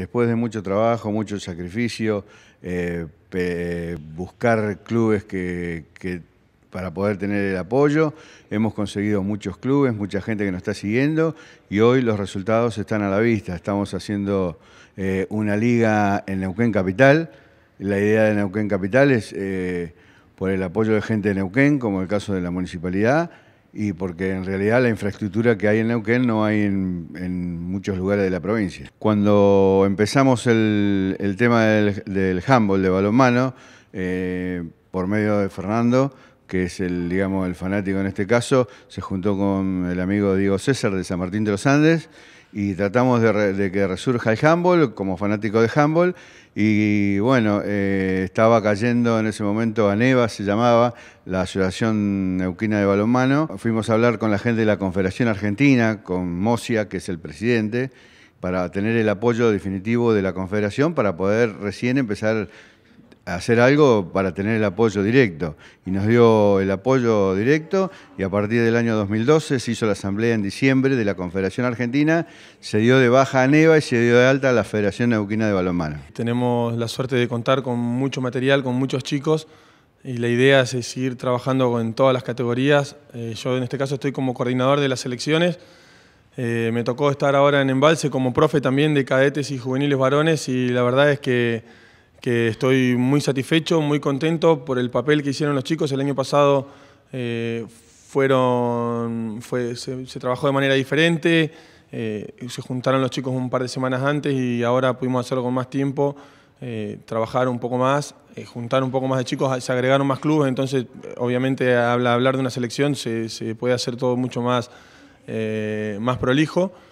Después de mucho trabajo, mucho sacrificio, eh, buscar clubes que, para poder tener el apoyo, hemos conseguido muchos clubes, mucha gente que nos está siguiendo y hoy los resultados están a la vista. Estamos haciendo eh, una liga en Neuquén Capital. La idea de Neuquén Capital es, eh, por el apoyo de gente de Neuquén, como el caso de la municipalidad, y porque en realidad la infraestructura que hay en Neuquén no hay en, muchos lugares de la provincia. Cuando empezamos el, tema del, del, handball de balonmano, eh, por medio de Fernando, que es el, digamos, el fanático en este caso, se juntó con el amigo Diego César de San Martín de los Andes y tratamos de, que resurja el handball como fanático de handball. Y bueno, eh, estaba cayendo en ese momento a Neva, se llamaba, la Asociación Neuquina de Balonmano. Fuimos a hablar con la gente de la Confederación Argentina, con Mosia, que es el presidente, para tener el apoyo definitivo de la Confederación para poder recién empezar hacer algo para tener el apoyo directo. Y nos dio el apoyo directo y a partir del año 2012 se hizo la asamblea en diciembre de la Confederación Argentina, se dio de baja a Neva y se dio de alta a la Federación Neuquina de Balonmano. Tenemos la suerte de contar con mucho material, con muchos chicos y la idea es seguir trabajando en todas las categorías. Eh, yo en este caso estoy como coordinador de las selecciones. Eh, me tocó estar ahora en Embalse como profe también de cadetes y juveniles varones y la verdad es que que estoy muy satisfecho, muy contento por el papel que hicieron los chicos. El año pasado eh, fueron, fue, se, trabajó de manera diferente, eh, se juntaron los chicos un par de semanas antes y ahora pudimos hacerlo con más tiempo, eh, trabajar un poco más, juntar un poco más de chicos, se agregaron más clubes, entonces obviamente habla hablar de una selección se, se puede hacer todo mucho más, más prolijo.